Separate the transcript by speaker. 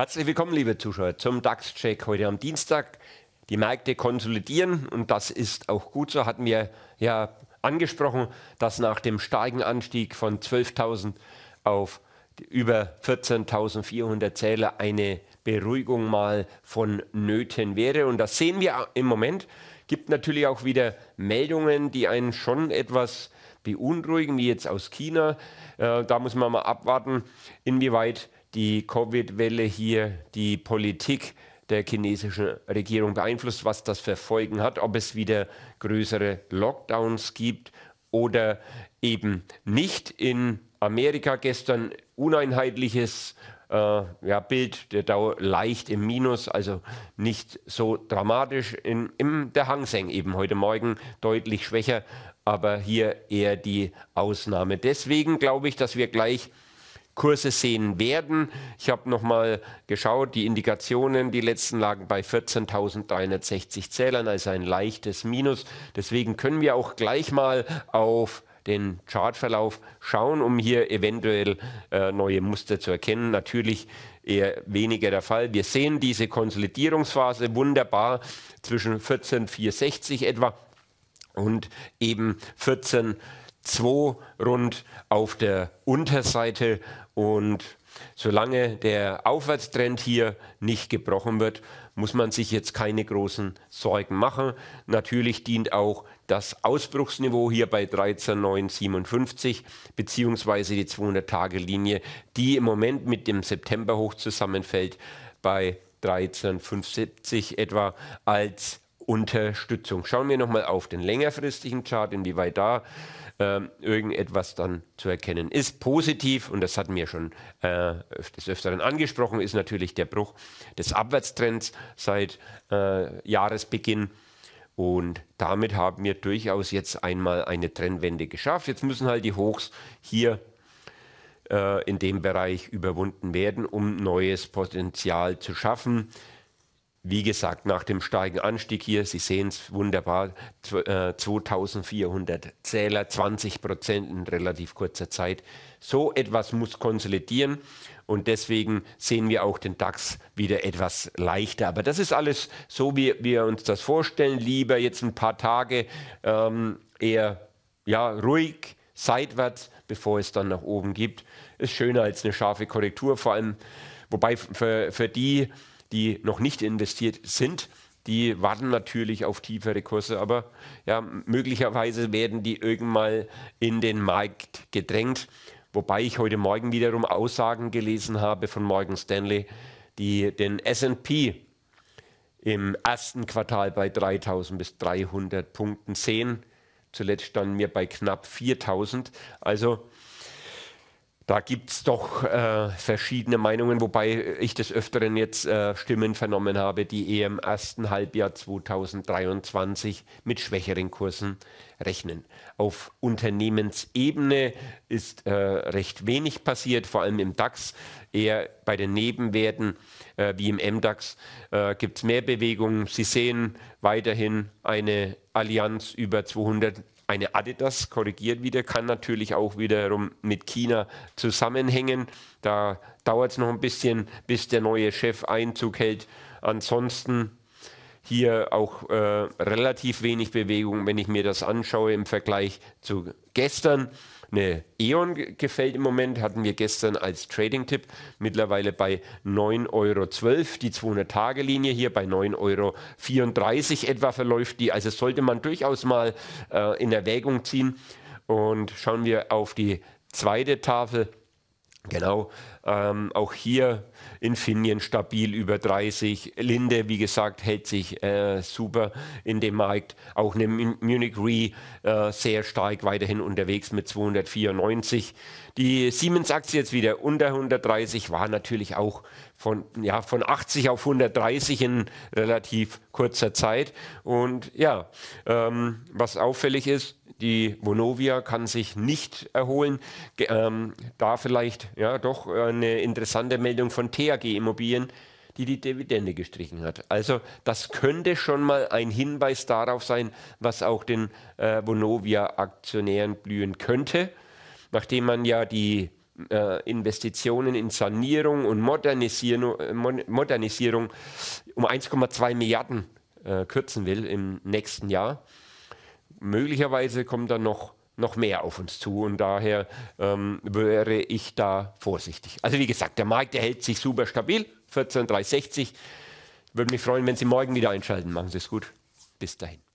Speaker 1: Herzlich willkommen, liebe Zuschauer, zum DAX-Check heute am Dienstag. Die Märkte konsolidieren und das ist auch gut so, hatten wir ja angesprochen, dass nach dem starken Anstieg von 12.000 auf über 14.400 Zähler eine Beruhigung mal vonnöten wäre. Und das sehen wir im Moment. Gibt natürlich auch wieder Meldungen, die einen schon etwas beunruhigen, wie jetzt aus China. Äh, da muss man mal abwarten, inwieweit die Covid-Welle hier die Politik der chinesischen Regierung beeinflusst, was das für Folgen hat, ob es wieder größere Lockdowns gibt oder eben nicht. In Amerika gestern uneinheitliches äh, ja, Bild, der Dauer leicht im Minus, also nicht so dramatisch. In, in der Hang Seng eben heute Morgen deutlich schwächer, aber hier eher die Ausnahme. Deswegen glaube ich, dass wir gleich Kurse sehen werden. Ich habe nochmal geschaut, die Indikationen, die letzten lagen bei 14.360 Zählern, also ein leichtes Minus. Deswegen können wir auch gleich mal auf den Chartverlauf schauen, um hier eventuell äh, neue Muster zu erkennen. Natürlich eher weniger der Fall. Wir sehen diese Konsolidierungsphase wunderbar zwischen 14,460 etwa und eben 14,460. 2 rund auf der Unterseite und solange der Aufwärtstrend hier nicht gebrochen wird, muss man sich jetzt keine großen Sorgen machen. Natürlich dient auch das Ausbruchsniveau hier bei 13,957 beziehungsweise die 200-Tage-Linie, die im Moment mit dem Septemberhoch zusammenfällt bei 13,570 etwa als Unterstützung. Schauen wir nochmal auf den längerfristigen Chart, inwieweit da äh, irgendetwas dann zu erkennen ist. Positiv, und das hatten wir schon äh, des Öfteren angesprochen, ist natürlich der Bruch des Abwärtstrends seit äh, Jahresbeginn. Und damit haben wir durchaus jetzt einmal eine Trendwende geschafft. Jetzt müssen halt die Hochs hier äh, in dem Bereich überwunden werden, um neues Potenzial zu schaffen. Wie gesagt, nach dem starken Anstieg hier, Sie sehen es wunderbar, 2400 äh, Zähler, 20 Prozent in relativ kurzer Zeit. So etwas muss konsolidieren und deswegen sehen wir auch den DAX wieder etwas leichter. Aber das ist alles so, wie wir uns das vorstellen. Lieber jetzt ein paar Tage ähm, eher ja, ruhig, seitwärts, bevor es dann nach oben gibt. Ist schöner als eine scharfe Korrektur, vor allem, wobei für, für die, die noch nicht investiert sind, die warten natürlich auf tiefere Kurse, aber ja, möglicherweise werden die irgendwann mal in den Markt gedrängt. Wobei ich heute Morgen wiederum Aussagen gelesen habe von Morgan Stanley, die den SP im ersten Quartal bei 3000 bis 300 Punkten sehen. Zuletzt standen wir bei knapp 4000. Also da gibt es doch äh, verschiedene Meinungen, wobei ich des Öfteren jetzt äh, Stimmen vernommen habe, die eher im ersten Halbjahr 2023 mit schwächeren Kursen rechnen. Auf Unternehmensebene ist äh, recht wenig passiert, vor allem im DAX, eher bei den Nebenwerten äh, wie im MDAX äh, gibt es mehr Bewegungen. Sie sehen weiterhin eine Allianz über 200 eine Adidas, korrigiert wieder, kann natürlich auch wiederum mit China zusammenhängen. Da dauert es noch ein bisschen, bis der neue Chef Einzug hält. Ansonsten hier auch äh, relativ wenig Bewegung, wenn ich mir das anschaue im Vergleich zu gestern. Eine E.ON gefällt im Moment, hatten wir gestern als Trading-Tipp mittlerweile bei 9,12 Euro. Die 200-Tage-Linie hier bei 9,34 Euro etwa verläuft die. Also sollte man durchaus mal äh, in Erwägung ziehen. Und schauen wir auf die zweite Tafel Genau, ähm, auch hier Infineon stabil über 30. Linde, wie gesagt, hält sich äh, super in dem Markt. Auch eine Munich Re äh, sehr stark weiterhin unterwegs mit 294. Die Siemens-Aktie jetzt wieder unter 130 war natürlich auch von, ja, von 80 auf 130 in relativ kurzer Zeit. Und ja, ähm, was auffällig ist, die Vonovia kann sich nicht erholen. Ge ähm, da vielleicht ja doch eine interessante Meldung von THG Immobilien, die die Dividende gestrichen hat. Also das könnte schon mal ein Hinweis darauf sein, was auch den äh, Vonovia-Aktionären blühen könnte, nachdem man ja die äh, Investitionen in Sanierung und Modernisierung, äh, Modernisierung um 1,2 Milliarden äh, kürzen will im nächsten Jahr. Möglicherweise kommt dann noch, noch mehr auf uns zu und daher ähm, wäre ich da vorsichtig. Also wie gesagt, der Markt erhält sich super stabil, 14,360. Würde mich freuen, wenn Sie morgen wieder einschalten. Machen Sie es gut. Bis dahin.